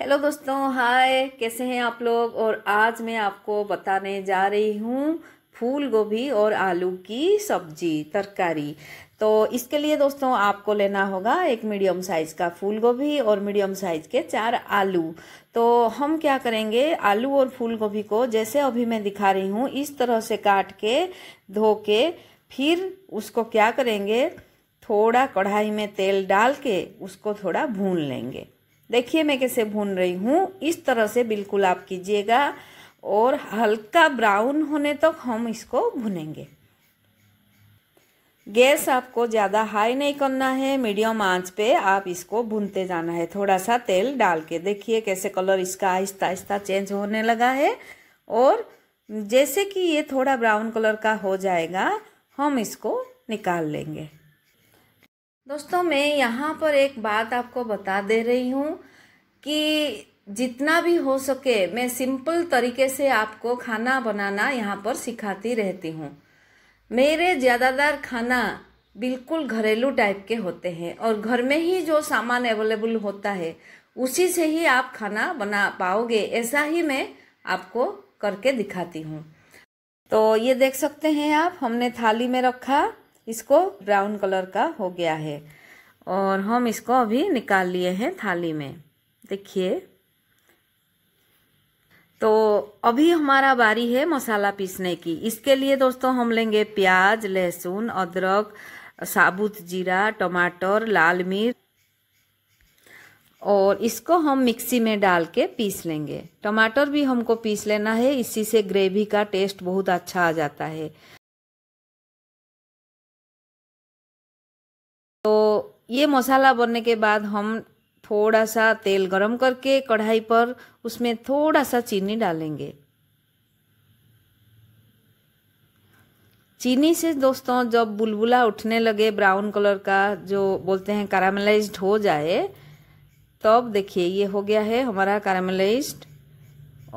hello दोस्तों हाय कैसे हैं आप लोग और आज मैं आपको बताने जा रही हूँ फूल गोभी और आलू की सब्जी तरकारी तो इसके लिए दोस्तों आपको लेना होगा एक मीडियम साइज़ का फूल गोभी और मीडियम साइज़ के चार आलू तो हम क्या करेंगे आलू और फूल गोभी को जैसे अभी मैं दिखा रही हूँ इस तरह से काट के धो के फिर उसको क्या करेंगे थोड़ा कढ़ाई में तेल डाल के उसको थोड़ा भून लेंगे देखिए मैं कैसे भून रही हूँ इस तरह से बिल्कुल आप कीजिएगा और हल्का ब्राउन होने तक तो हम इसको भुनेंगे गैस आपको ज़्यादा हाई नहीं करना है मीडियम आंच पे आप इसको भूनते जाना है थोड़ा सा तेल डाल के देखिए कैसे कलर इसका आहिस्ता आहिस्ता चेंज होने लगा है और जैसे कि ये थोड़ा ब्राउन कलर का हो जाएगा हम इसको निकाल लेंगे दोस्तों मैं यहाँ पर एक बात आपको बता दे रही हूँ कि जितना भी हो सके मैं सिंपल तरीके से आपको खाना बनाना यहाँ पर सिखाती रहती हूँ मेरे ज़्यादातर खाना बिल्कुल घरेलू टाइप के होते हैं और घर में ही जो सामान अवेलेबल होता है उसी से ही आप खाना बना पाओगे ऐसा ही मैं आपको करके दिखाती हूँ तो ये देख सकते हैं आप हमने थाली में रखा इसको ब्राउन कलर का हो गया है और हम इसको अभी निकाल लिए हैं थाली में देखिए तो अभी हमारा बारी है मसाला पीसने की इसके लिए दोस्तों हम लेंगे प्याज लहसुन अदरक साबुत जीरा टमाटर लाल मिर्च और इसको हम मिक्सी में डाल के पीस लेंगे टमाटर भी हमको पीस लेना है इसी से ग्रेवी का टेस्ट बहुत अच्छा आ जाता है ये मसाला बनने के बाद हम थोड़ा सा तेल गरम करके कढ़ाई पर उसमें थोड़ा सा चीनी डालेंगे चीनी से दोस्तों जब बुलबुला उठने लगे ब्राउन कलर का जो बोलते हैं कैरामलाइज हो जाए तब देखिए ये हो गया है हमारा कैरामलाइज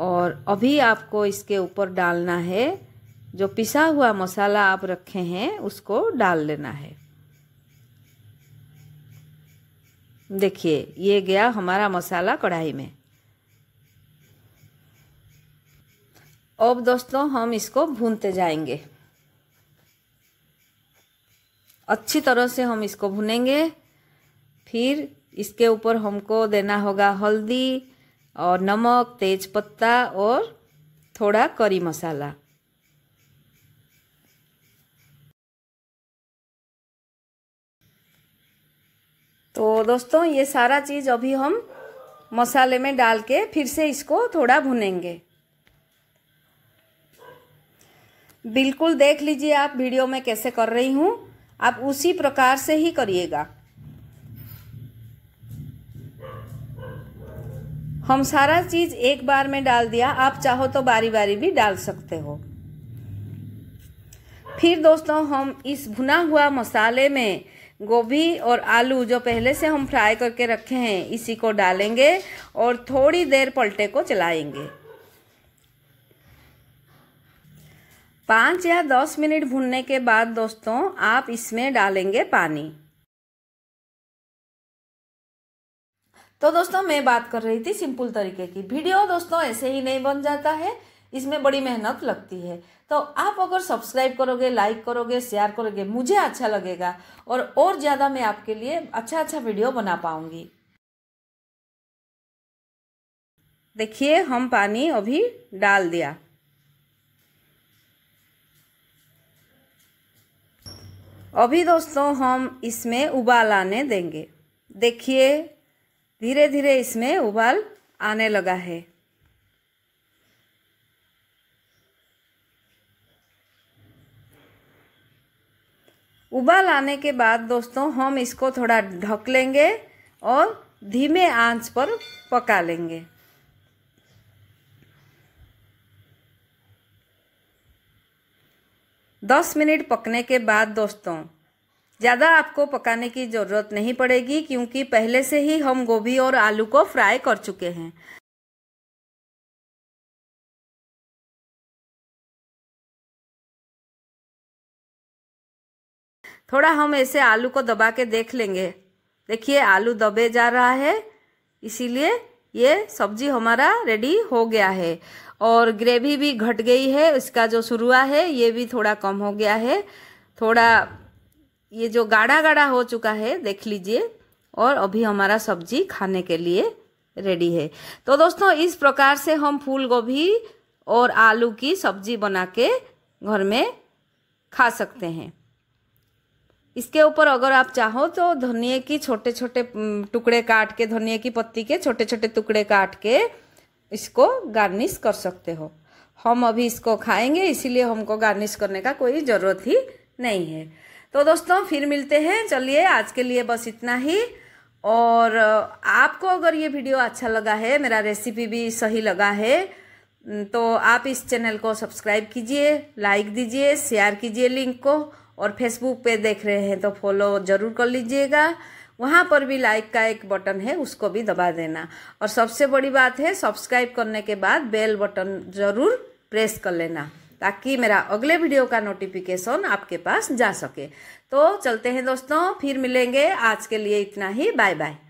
और अभी आपको इसके ऊपर डालना है जो पिसा हुआ मसाला आप रखे हैं उसको डाल लेना है देखिए ये गया हमारा मसाला कढ़ाई में अब दोस्तों हम इसको भूनते जाएंगे अच्छी तरह से हम इसको भुनेंगे फिर इसके ऊपर हमको देना होगा हल्दी और नमक तेज पत्ता और थोड़ा करी मसाला तो दोस्तों ये सारा चीज़ अभी हम मसाले में डाल के फिर से इसको थोड़ा भुनेंगे बिल्कुल देख लीजिए आप वीडियो में कैसे कर रही हूँ आप उसी प्रकार से ही करिएगा हम सारा चीज़ एक बार में डाल दिया आप चाहो तो बारी बारी भी डाल सकते हो फिर दोस्तों हम इस भुना हुआ मसाले में गोभी और आलू जो पहले से हम फ्राई करके रखे हैं इसी को डालेंगे और थोड़ी देर पलटे को चलाएंगे पाँच या दस मिनट भूनने के बाद दोस्तों आप इसमें डालेंगे पानी तो दोस्तों मैं बात कर रही थी सिंपल तरीके की वीडियो दोस्तों ऐसे ही नहीं बन जाता है इसमें बड़ी मेहनत लगती है तो आप अगर सब्सक्राइब करोगे लाइक करोगे शेयर करोगे मुझे अच्छा लगेगा और और ज़्यादा मैं आपके लिए अच्छा अच्छा वीडियो बना पाऊँगी देखिए हम पानी अभी डाल दिया अभी दोस्तों हम इसमें उबाल आने देंगे देखिए धीरे धीरे इसमें उबाल आने लगा है उबाल आने के बाद दोस्तों हम इसको थोड़ा ढक लेंगे और धीमे आंच पर पका लेंगे दस मिनट पकने के बाद दोस्तों ज़्यादा आपको पकाने की ज़रूरत नहीं पड़ेगी क्योंकि पहले से ही हम गोभी और आलू को फ्राई कर चुके हैं थोड़ा हम ऐसे आलू को दबा के देख लेंगे देखिए आलू दबे जा रहा है इसीलिए ये सब्जी हमारा रेडी हो गया है और ग्रेवी भी घट गई है इसका जो शुरुआ है ये भी थोड़ा कम हो गया है थोड़ा ये जो गाढ़ा गाढ़ा हो चुका है देख लीजिए और अभी हमारा सब्जी खाने के लिए रेडी है तो दोस्तों इस प्रकार से हम फूल गोभी और आलू की सब्जी बना के घर में खा सकते हैं इसके ऊपर अगर आप चाहो तो धनिए की छोटे छोटे टुकड़े काट के धनिए की पत्ती के छोटे छोटे टुकड़े काट के इसको गार्निश कर सकते हो हम अभी इसको खाएंगे इसीलिए हमको गार्निश करने का कोई ज़रूरत ही नहीं है तो दोस्तों फिर मिलते हैं चलिए आज के लिए बस इतना ही और आपको अगर ये वीडियो अच्छा लगा है मेरा रेसिपी भी सही लगा है तो आप इस चैनल को सब्सक्राइब कीजिए लाइक दीजिए शेयर कीजिए लिंक को और फेसबुक पे देख रहे हैं तो फॉलो ज़रूर कर लीजिएगा वहाँ पर भी लाइक का एक बटन है उसको भी दबा देना और सबसे बड़ी बात है सब्सक्राइब करने के बाद बेल बटन ज़रूर प्रेस कर लेना ताकि मेरा अगले वीडियो का नोटिफिकेशन आपके पास जा सके तो चलते हैं दोस्तों फिर मिलेंगे आज के लिए इतना ही बाय बाय